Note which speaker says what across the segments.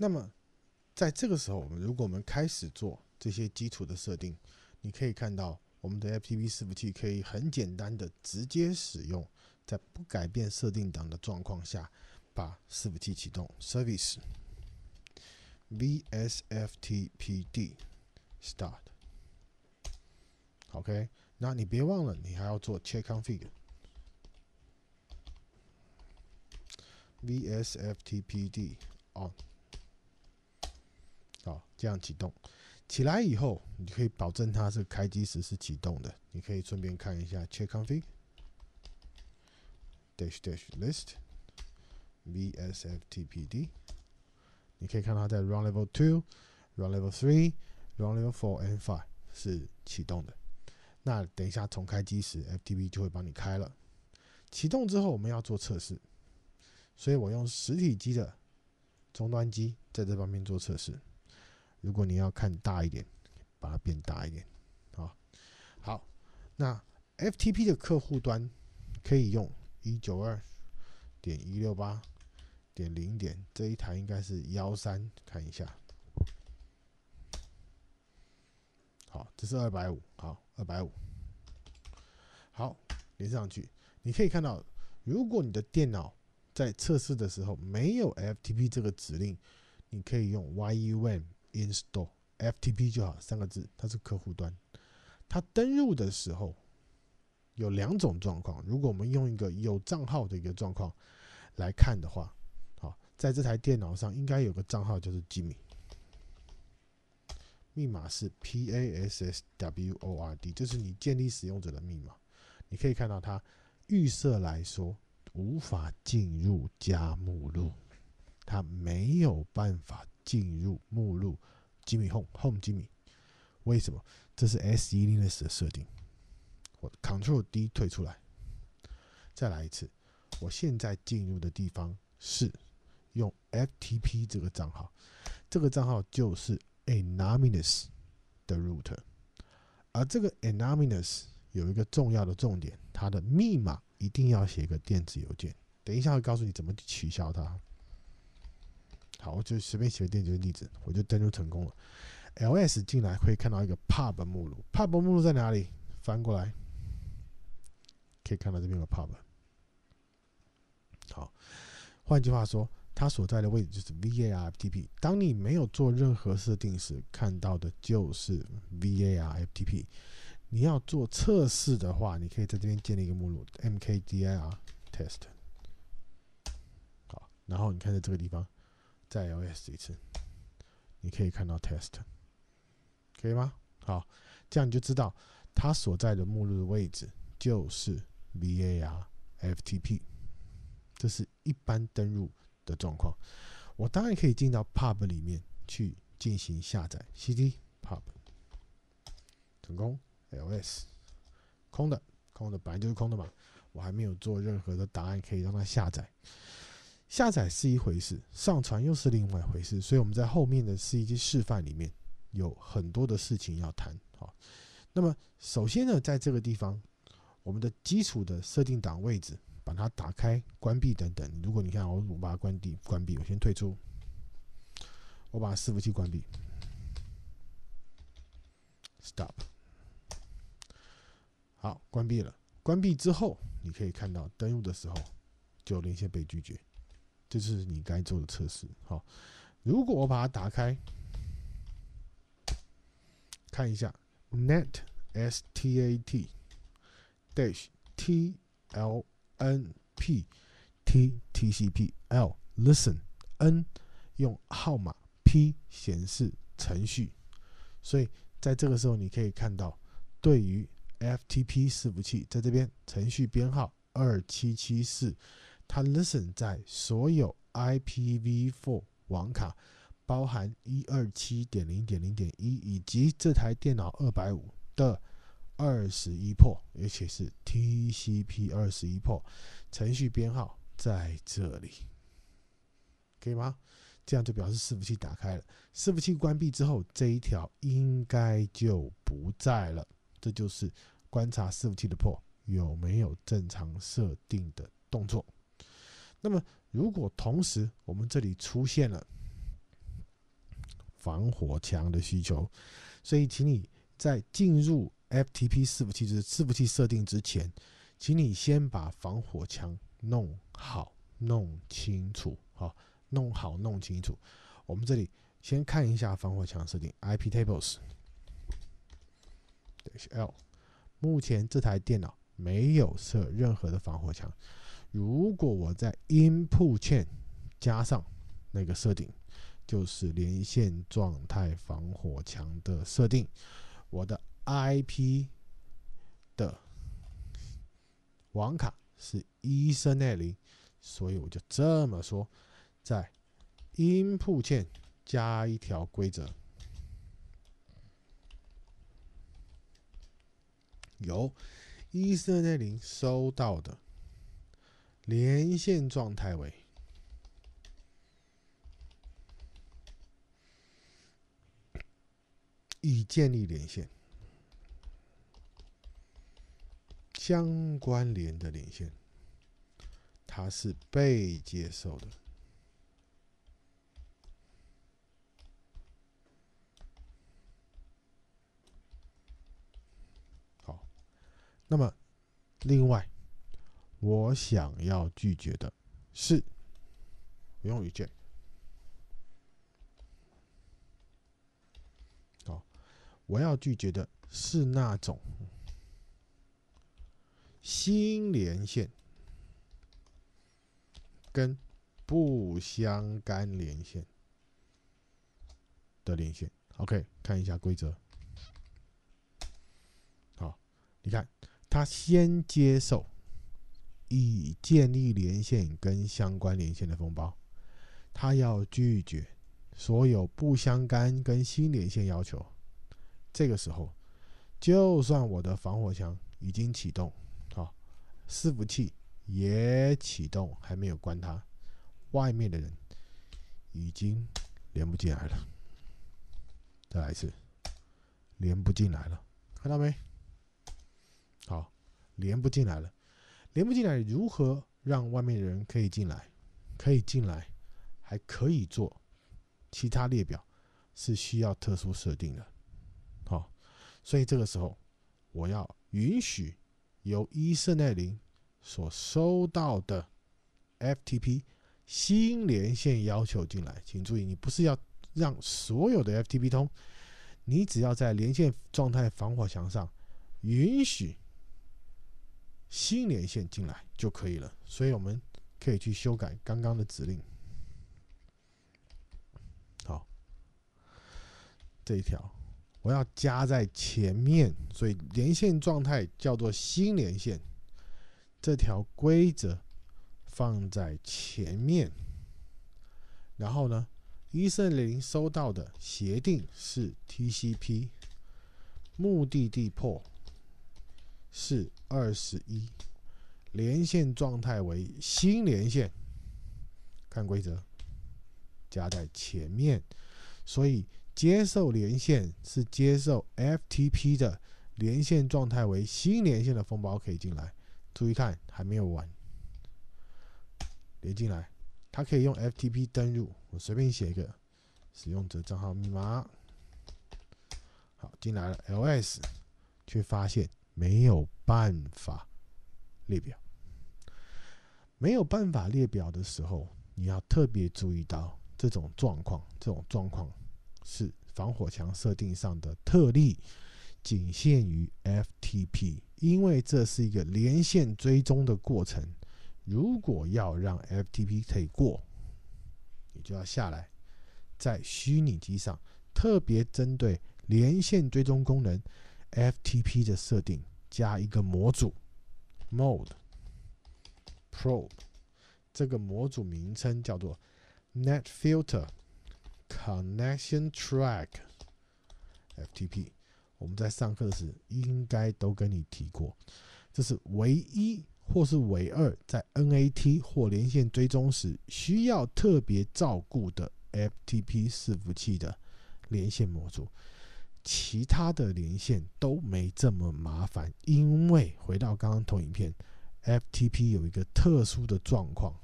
Speaker 1: 那么，在这个时候，我们如果我们开始做这些基础的设定，你可以看到我们的 FTP 伺服器可以很简单的直接使用，在不改变设定档的状况下，把伺服器启动 service vsftpd start。OK，那你别忘了，你还要做 check config vsftpd on。这样启动起来以后，你可以保证它是开机时是启动的。你可以顺便看一下 `check config -list v s f t p d 你可以看它在 run level two、run level three、run level four and five 是启动的。那等一下重开机时，FTP 就会帮你开了。启动之后，我们要做测试，所以我用实体机的终端机在这方面做测试。如果你要看大一点，把它变大一点，啊，好，那 FTP 的客户端可以用一九二点一六八点零点这一台应该是幺三，看一下，好，这是二百五，好，二百五，好，连上去，你可以看到，如果你的电脑在测试的时候没有 FTP 这个指令，你可以用 y u m n Install FTP 就好，三个字，它是客户端。它登录的时候有两种状况。如果我们用一个有账号的一个状况来看的话，好，在这台电脑上应该有个账号，就是 Jimmy，密码是 password，就是你建立使用者的密码。你可以看到它预设来说无法进入加目录，它没有办法。进入目录，Jimmy Home Home Jimmy。为什么？这是 s 1 l l e s s 的设定。我 Control D 退出来，再来一次。我现在进入的地方是用 FTP 这个账号，这个账号就是 Anonymous 的 Root。而这个 Anonymous 有一个重要的重点，它的密码一定要写一个电子邮件。等一下会告诉你怎么取消它。好，我就随便写个电子邮件地址，我就登录成功了。ls 进来会看到一个 pub 目录，pub 目录在哪里？翻过来可以看到这边有 pub。好，换句话说，它所在的位置就是 v a r f t p 当你没有做任何设定时，看到的就是 v a r f t p 你要做测试的话，你可以在这边建立一个目录 mkdir test。好，然后你看，在这个地方。再 ls 一次，你可以看到 test，可以吗？好，这样你就知道它所在的目录的位置就是 /var/ftp，这是一般登入的状况。我当然可以进到 pub 里面去进行下载。cd pub，成功。ls，空的，空的，本来就是空的嘛。我还没有做任何的答案可以让它下载。下载是一回事，上传又是另外一回事，所以我们在后面的试一示范里面有很多的事情要谈。好，那么首先呢，在这个地方，我们的基础的设定档位置，把它打开、关闭等等。如果你看我鲁它关闭关闭，我先退出，我把伺服器关闭，stop，好，关闭了。关闭之后，你可以看到登录的时候就连线被拒绝。这是你该做的测试。好，如果我把它打开，看一下 net s t a t dash t l n p t t c p l listen n 用号码 p 显示程序。所以，在这个时候，你可以看到，对于 FTP 伺服器，在这边程序编号二七七四。它 listen 在所有 IPv4 网卡，包含127.0.0.1以及这台电脑2 5五的21端口，而且是 TCP 21端口，程序编号在这里，可以吗？这样就表示伺服器打开了。伺服器关闭之后，这一条应该就不在了。这就是观察伺服器的 p 有没有正常设定的动作。那么，如果同时我们这里出现了防火墙的需求，所以，请你在进入 FTP 伺服器之伺服器设定之前，请你先把防火墙弄好、弄清楚。好，弄好、弄清楚。我们这里先看一下防火墙设定，IP Tables。等一下，L，目前这台电脑没有设任何的防火墙。如果我在 input chain 加上那个设定，就是连线状态防火墙的设定，我的 IP 的网卡是一三二零，所以我就这么说，在 input chain 加一条规则，由一 t 二零收到的。连线状态为已建立连线，相关联的连线，它是被接受的。好，那么另外。我想要拒绝的是，不用拒绝。好，我要拒绝的是那种新连线跟不相干连线的连线。OK，看一下规则。好，你看他先接受。以建立连线跟相关连线的风暴，他要拒绝所有不相干跟新连线要求。这个时候，就算我的防火墙已经启动，好，伺服器也启动，还没有关它，外面的人已经连不进来了。再来一次，连不进来了，看到没？好，连不进来了。连不进来，如何让外面的人可以进来？可以进来，还可以做其他列表是需要特殊设定的。好，所以这个时候我要允许由伊瑟奈林所收到的 FTP 新连线要求进来。请注意，你不是要让所有的 FTP 通，你只要在连线状态防火墙上允许。新连线进来就可以了，所以我们可以去修改刚刚的指令。好，这一条我要加在前面，所以连线状态叫做新连线，这条规则放在前面。然后呢，一四零收到的协定是 TCP，目的地 port。是二十一，连线状态为新连线。看规则，加在前面，所以接受连线是接受 FTP 的连线状态为新连线的封包可以进来。注意看，还没有完，连进来，他可以用 FTP 登入。我随便写一个使用者账号密码，好进来了。ls，却发现。没有办法列表，没有办法列表的时候，你要特别注意到这种状况。这种状况是防火墙设定上的特例，仅限于 FTP，因为这是一个连线追踪的过程。如果要让 FTP 可以过，你就要下来在虚拟机上，特别针对连线追踪功能。FTP 的设定加一个模组，Mode Pro，这个模组名称叫做 Net Filter Connection Track FTP。我们在上课时应该都跟你提过，这是唯一或是唯二在 NAT 或连线追踪时需要特别照顾的 FTP 伺服器的连线模组。其他的连线都没这么麻烦，因为回到刚刚投影片，FTP 有一个特殊的状况，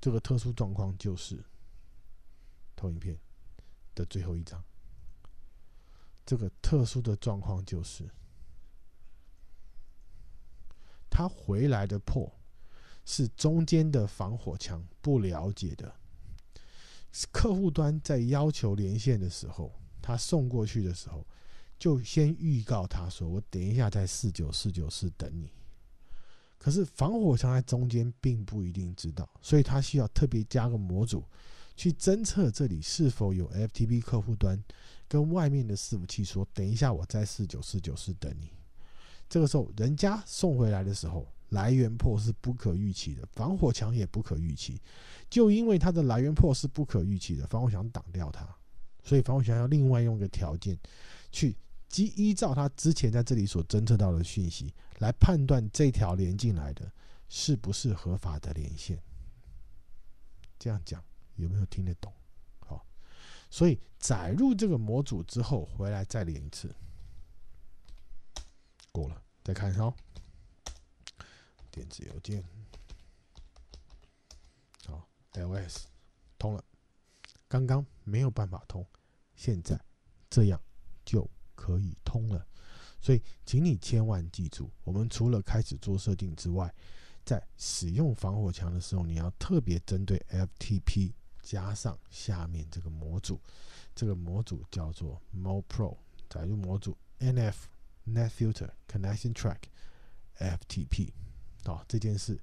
Speaker 1: 这个特殊状况就是投影片的最后一张。这个特殊的状况就是，他回来的破是中间的防火墙不了解的，客户端在要求连线的时候。他送过去的时候，就先预告他说：“我等一下在四九四九四等你。”可是防火墙在中间并不一定知道，所以他需要特别加个模组去侦测这里是否有 FTP 客户端跟外面的伺服器说：“等一下我在四九四九四等你。”这个时候人家送回来的时候，来源破是不可预期的，防火墙也不可预期。就因为它的来源破是不可预期的，防火墙挡掉它。所以防火墙要另外用个条件，去依依照他之前在这里所侦测到的讯息，来判断这条连进来的是不是合法的连线。这样讲有没有听得懂？好，所以载入这个模组之后，回来再连一次，过了，再看一下哦，电子邮件，好，iOS 通了。刚刚没有办法通，现在这样就可以通了。所以，请你千万记住，我们除了开始做设定之外，在使用防火墙的时候，你要特别针对 FTP 加上下面这个模组。这个模组叫做 m o p r o 载入模组 NF Netfilter Connection Track FTP，哦，这件事。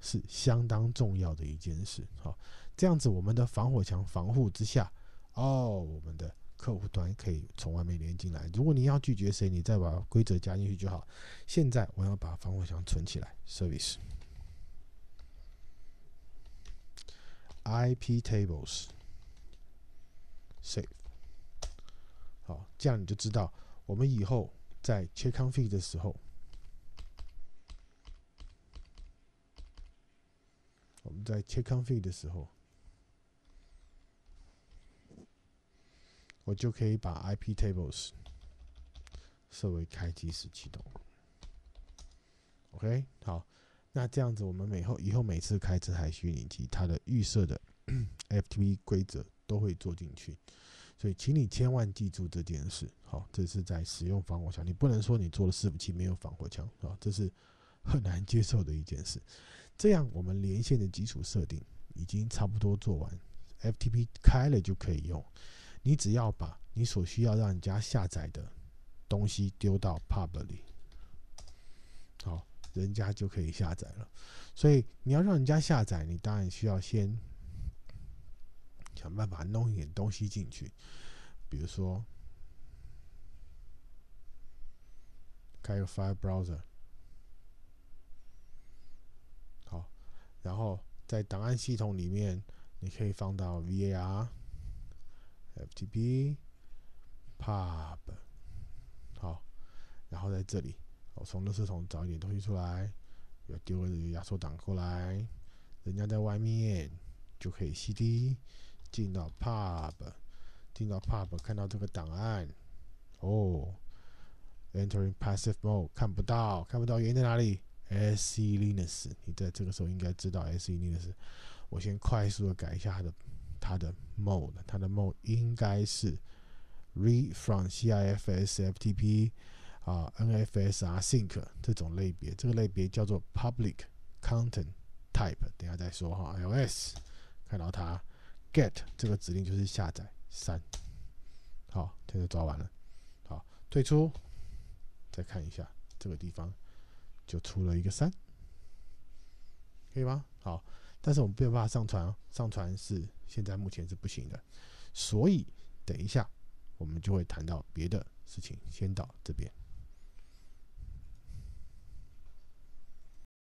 Speaker 1: 是相当重要的一件事，好，这样子我们的防火墙防护之下，哦，我们的客户端可以从外面连进来。如果你要拒绝谁，你再把规则加进去就好。现在我要把防火墙存起来，service iptables save。好，这样你就知道，我们以后在 check config 的时候。我们在 check config 的时候，我就可以把 IP tables 设为开机时启动。OK，好，那这样子，我们每后以后每次开这台虚拟机，它的预设的 FTP 规则都会做进去。所以，请你千万记住这件事。好，这是在使用防火墙，你不能说你做了四服器没有防火墙啊，这是很难接受的一件事。这样，我们连线的基础设定已经差不多做完，FTP 开了就可以用。你只要把你所需要让人家下载的东西丢到 public 里，好，人家就可以下载了。所以，你要让人家下载，你当然需要先想办法弄一点东西进去，比如说开个 File Browser。然后在档案系统里面，你可以放到 /var/ftp/pub，好，然后在这里，我从垃圾桶找一点东西出来，丢个压缩档过来，人家在外面就可以 cd 进到 pub，进到 pub 看到这个档案，哦，Entering passive mode 看不到，看不到原因在哪里？SC Linux，你在这个时候应该知道 SC Linux。我先快速的改一下它的它的 mode，它的 mode 应该是 r e f r o m CIFSFTP 啊，NFSR sync 这种类别，这个类别叫做 public content type。等下再说哈 l s 看到它 get 这个指令就是下载三，好，这个抓完了，好，退出，再看一下这个地方。就出了一个三，可以吗？好，但是我们没有办法上传啊，上传是现在目前是不行的，所以等一下我们就会谈到别的事情，先到这边。